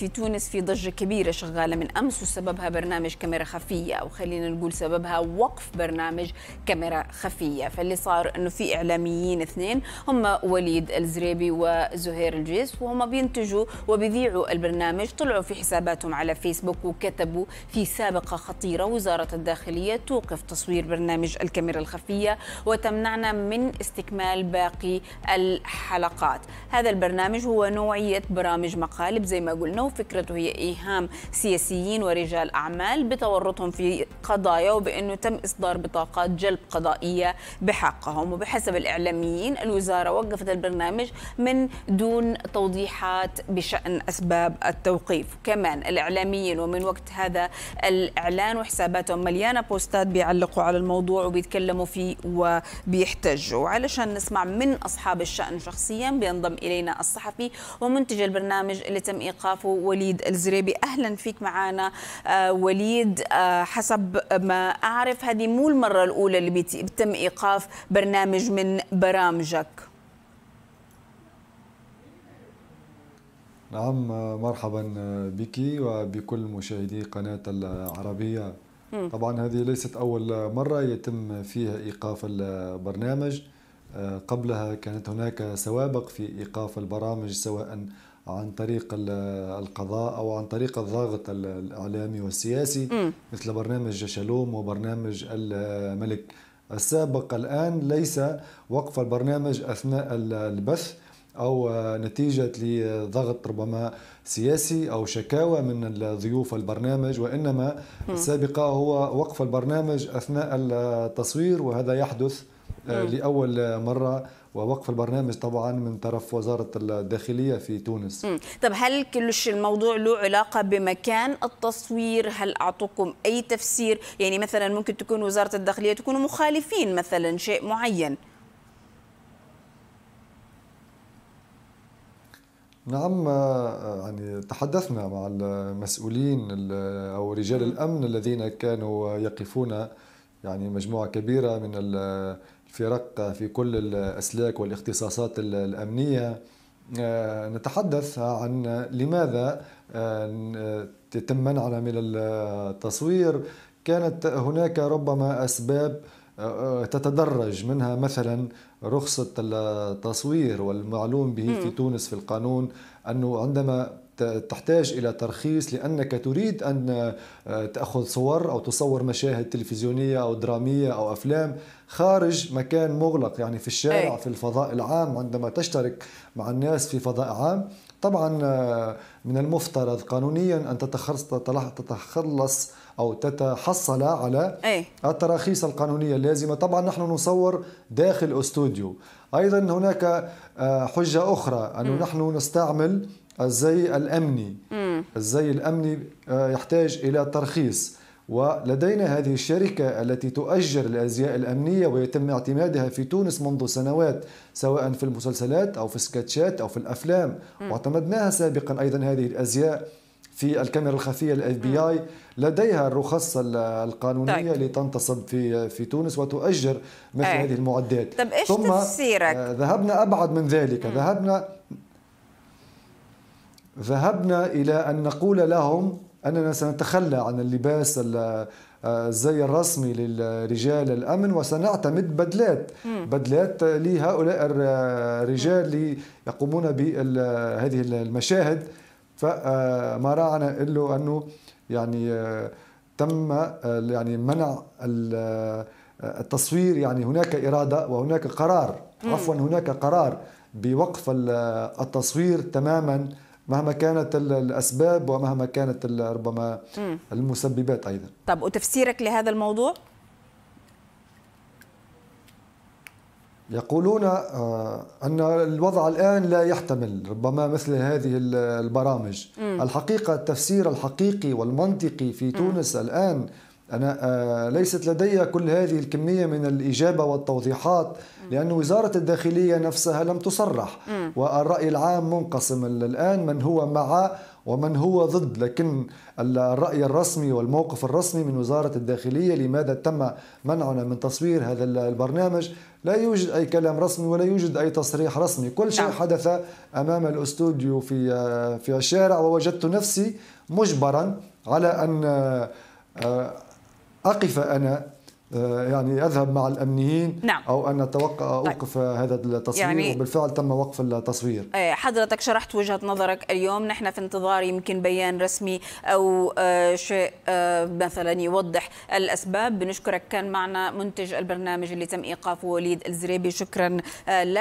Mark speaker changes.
Speaker 1: في تونس في ضجة كبيرة شغالة من أمس وسببها برنامج كاميرا خفية أو خلينا نقول سببها وقف برنامج كاميرا خفية فاللي صار أنه في إعلاميين اثنين هم وليد الزريبي وزهير الجيس وهم بينتجوا وبيذيعوا البرنامج طلعوا في حساباتهم على فيسبوك وكتبوا في سابقة خطيرة وزارة الداخلية توقف تصوير برنامج الكاميرا الخفية وتمنعنا من استكمال باقي الحلقات هذا البرنامج هو نوعية برامج مقالب زي ما قلنا أو فكرته هي إيهام سياسيين ورجال أعمال بتورطهم في قضايا وبأنه تم إصدار بطاقات جلب قضائية بحقهم وبحسب الإعلاميين الوزارة وقفت البرنامج من دون توضيحات بشأن أسباب التوقيف كمان الإعلاميين ومن وقت هذا الإعلان وحساباتهم مليانة بوستات بيعلقوا على الموضوع وبيتكلموا فيه وبيحتجوا علشان نسمع من أصحاب الشأن شخصيا بينضم إلينا الصحفي ومنتج البرنامج اللي تم إيقافه وليد الزريبي اهلا فيك معنا آه، وليد آه، حسب ما اعرف هذه مو المره الاولى اللي بيتم ايقاف برنامج من برامجك
Speaker 2: نعم مرحبا آه، بك وبكل مشاهدي قناة العربية طبعا هذه ليست أول مرة يتم فيها إيقاف البرنامج قبلها كانت هناك سوابق في إيقاف البرامج سواء عن طريق القضاء او عن طريق الضغط الاعلامي والسياسي م. مثل برنامج شالوم وبرنامج الملك السابق الان ليس وقف البرنامج اثناء البث أو نتيجة لضغط ربما سياسي أو شكاوى من ضيوف البرنامج وإنما السابقة هو وقف البرنامج أثناء التصوير وهذا يحدث آه، لأول مرة ووقف البرنامج طبعا من طرف وزارة الداخلية في تونس
Speaker 1: طب هل كلش الموضوع له علاقة بمكان التصوير هل أعطوكم أي تفسير يعني مثلا ممكن تكون وزارة الداخلية تكونوا مخالفين مثلا شيء معين
Speaker 2: نعم آه، آه، يعني تحدثنا مع المسؤولين او رجال الامن الذين كانوا يقفون يعني مجموعه كبيره من الفرق في كل الاسلاك والاختصاصات الامنيه آه، نتحدث عن لماذا تم منعنا من التصوير كانت هناك ربما اسباب تتدرج منها مثلا رخصة التصوير والمعلوم به في تونس في القانون أنه عندما تحتاج إلى ترخيص لأنك تريد أن آه، تأخذ صور أو تصور مشاهد تلفزيونية أو درامية أو أفلام خارج مكان مغلق يعني في الشارع أي. في الفضاء العام عندما تشترك مع الناس في فضاء عام طبعا آه، من المفترض قانونيا أن تتخلص أو تتحصل على إيه. التراخيص القانونية اللازمة طبعا نحن نصور داخل أستوديو أيضا هناك آه، حجة أخرى أنه م. نحن نستعمل الزي الأمني م. الزي الأمني آه، يحتاج إلى ترخيص ولدينا هذه الشركة التي تؤجر الأزياء الأمنية ويتم اعتمادها في تونس منذ سنوات سواء في المسلسلات أو في السكتشات أو في الأفلام واعتمدناها سابقا أيضا هذه الأزياء في الكاميرا الخفيه الاف بي اي لديها الرخص القانونيه طيب. لتنتصب في في تونس وتؤجر مثل أي. آه. هذه المعدات طب ايش ثم تفسيرك؟ آه، ذهبنا ابعد من ذلك مم. ذهبنا ذهبنا الى ان نقول لهم اننا سنتخلى عن اللباس آه، الزي الرسمي للرجال الامن وسنعتمد بدلات بدلات لهؤلاء الرجال اللي يقومون بهذه المشاهد فما آه، راعنا له انه يعني آه، تم آه، يعني منع التصوير يعني هناك اراده وهناك قرار عفوا هناك قرار بوقف التصوير تماما مهما كانت الاسباب ومهما كانت ربما المسببات ايضا.
Speaker 1: طب وتفسيرك لهذا الموضوع؟
Speaker 2: يقولون آه، أن الوضع الآن لا يحتمل ربما مثل هذه البرامج م. الحقيقة التفسير الحقيقي والمنطقي في تونس م. الآن أنا آه، ليست لدي كل هذه الكمية من الإجابة والتوضيحات لأن وزارة الداخلية نفسها لم تصرح والرأي العام منقسم الآن من هو مع ومن هو ضد لكن الرأي الرسمي والموقف الرسمي من وزارة الداخلية لماذا تم منعنا من تصوير هذا البرنامج لا يوجد أي كلام رسمي ولا يوجد أي تصريح رسمي كل شيء نعم. حدث أمام الأستوديو في, في الشارع ووجدت نفسي مجبرا على أن آه، أقف أنا آه، يعني اذهب مع الامنيين نعم. او ان اتوقع طيب. اوقف طيب. هذا التصوير يعني وبالفعل تم وقف التصوير
Speaker 1: آه، حضرتك شرحت وجهه نظرك اليوم نحن في انتظار يمكن بيان رسمي او آه، شيء مثلا يوضح الاسباب بنشكرك كان معنا منتج البرنامج اللي تم ايقافه وليد الزريبي شكرا لك